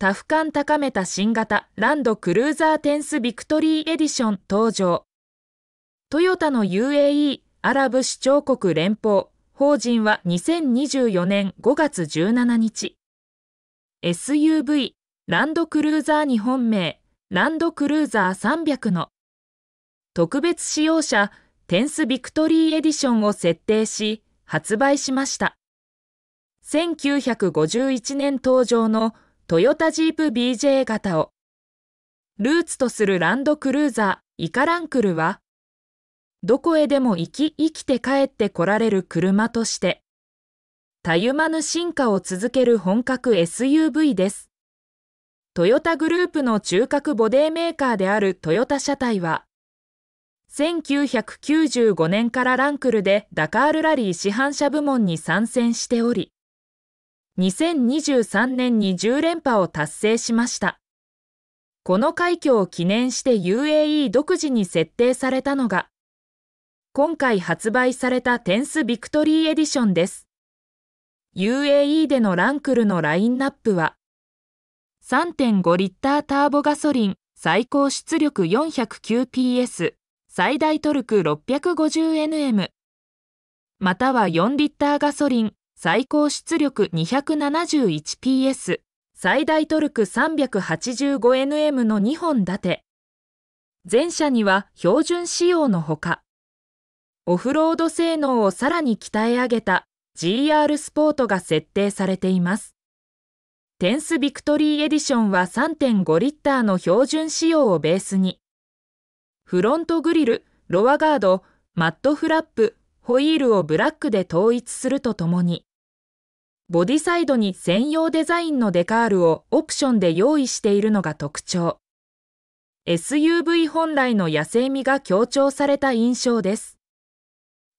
タフ感高めた新型ランドクルーザーテンスビクトリーエディション登場。トヨタの UAE アラブ首長国連邦法人は2024年5月17日 SUV ランドクルーザー日本名ランドクルーザー300の特別使用者テンスビクトリーエディションを設定し発売しました1951年登場のトヨタジープ BJ 型を、ルーツとするランドクルーザー、イカランクルは、どこへでも生き生きて帰って来られる車として、たゆまぬ進化を続ける本格 SUV です。トヨタグループの中核ボディメーカーであるトヨタ車体は、1995年からランクルでダカールラリー市販車部門に参戦しており、2023年に10連覇を達成しました。この快挙を記念して UAE 独自に設定されたのが、今回発売されたテンスビクトリーエディションです。UAE でのランクルのラインナップは、3.5リッターターボガソリン、最高出力 409PS、最大トルク 650nm、または4リッターガソリン、最高出力 271PS、最大トルク 385Nm の2本立て。前者には標準仕様のほか、オフロード性能をさらに鍛え上げた GR スポートが設定されています。テンスビクトリーエディションは3.5リッターの標準仕様をベースに、フロントグリル、ロアガード、マットフラップ、ホイールをブラックで統一するとともに、ボディサイドに専用デザインのデカールをオプションで用意しているのが特徴。SUV 本来の野生味が強調された印象です。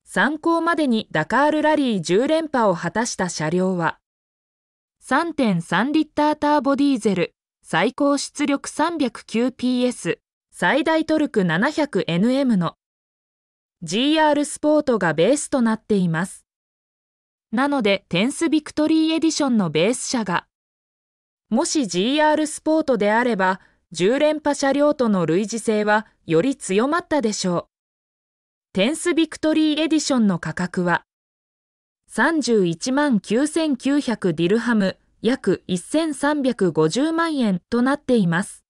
参考までにダカールラリー10連覇を果たした車両は、3.3リッターターボディーゼル、最高出力 309PS、最大トルク 700nm の GR スポートがベースとなっています。なので、テンスビクトリーエディションのベース車が、もし GR スポートであれば、10連覇車両との類似性はより強まったでしょう。テンスビクトリーエディションの価格は、31万9900ディルハム、約1350万円となっています。